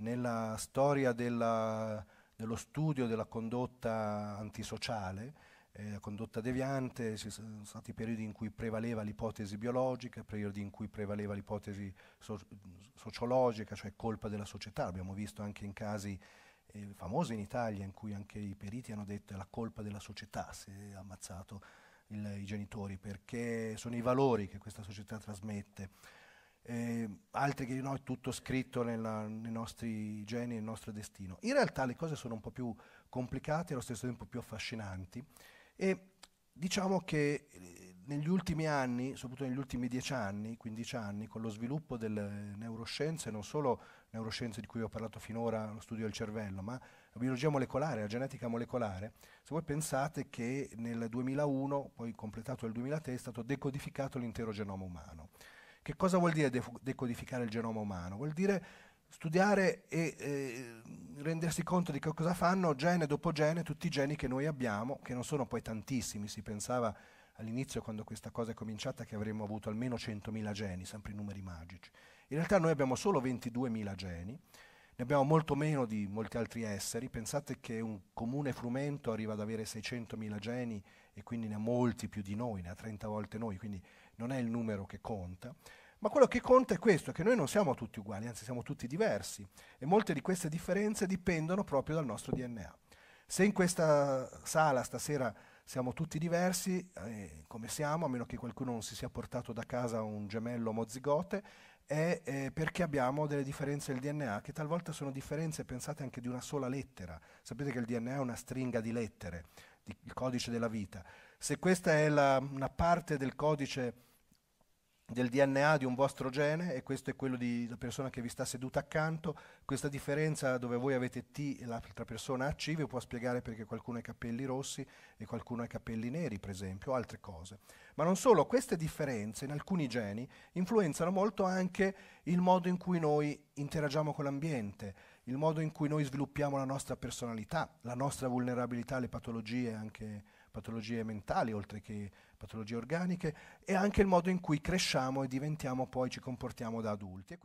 nella storia della, dello studio della condotta antisociale, eh, la condotta deviante, ci sono stati periodi in cui prevaleva l'ipotesi biologica, periodi in cui prevaleva l'ipotesi so- sociologica, cioè colpa della società. Abbiamo visto anche in casi eh, famosi in Italia in cui anche i periti hanno detto è la colpa della società se è ammazzato il, i genitori, perché sono i valori che questa società trasmette. Eh, altri che no, è tutto scritto nella, nei nostri geni, nel nostro destino. In realtà le cose sono un po' più complicate e allo stesso tempo più affascinanti e diciamo che eh, negli ultimi anni, soprattutto negli ultimi 10 anni, 15 anni, con lo sviluppo delle neuroscienze, non solo neuroscienze di cui ho parlato finora, lo studio del cervello, ma la biologia molecolare, la genetica molecolare, se voi pensate che nel 2001, poi completato nel 2003, è stato decodificato l'intero genoma umano. Che cosa vuol dire decodificare il genoma umano? Vuol dire studiare e eh, rendersi conto di che cosa fanno gene dopo gene tutti i geni che noi abbiamo, che non sono poi tantissimi, si pensava all'inizio quando questa cosa è cominciata che avremmo avuto almeno 100.000 geni, sempre i numeri magici. In realtà noi abbiamo solo 22.000 geni, ne abbiamo molto meno di molti altri esseri, pensate che un comune frumento arriva ad avere 600.000 geni e quindi ne ha molti più di noi, ne ha 30 volte noi, quindi non è il numero che conta. Ma quello che conta è questo, che noi non siamo tutti uguali, anzi siamo tutti diversi e molte di queste differenze dipendono proprio dal nostro DNA. Se in questa sala stasera siamo tutti diversi, eh, come siamo, a meno che qualcuno non si sia portato da casa un gemello mozzigote, è eh, perché abbiamo delle differenze del DNA, che talvolta sono differenze, pensate, anche di una sola lettera. Sapete che il DNA è una stringa di lettere, di, il codice della vita. Se questa è la, una parte del codice del DNA di un vostro gene e questo è quello della persona che vi sta seduta accanto. Questa differenza dove voi avete T e l'altra persona ha C vi può spiegare perché qualcuno ha i capelli rossi e qualcuno ha i capelli neri, per esempio, o altre cose. Ma non solo, queste differenze in alcuni geni influenzano molto anche il modo in cui noi interagiamo con l'ambiente, il modo in cui noi sviluppiamo la nostra personalità, la nostra vulnerabilità alle patologie anche patologie mentali oltre che patologie organiche e anche il modo in cui cresciamo e diventiamo poi, ci comportiamo da adulti.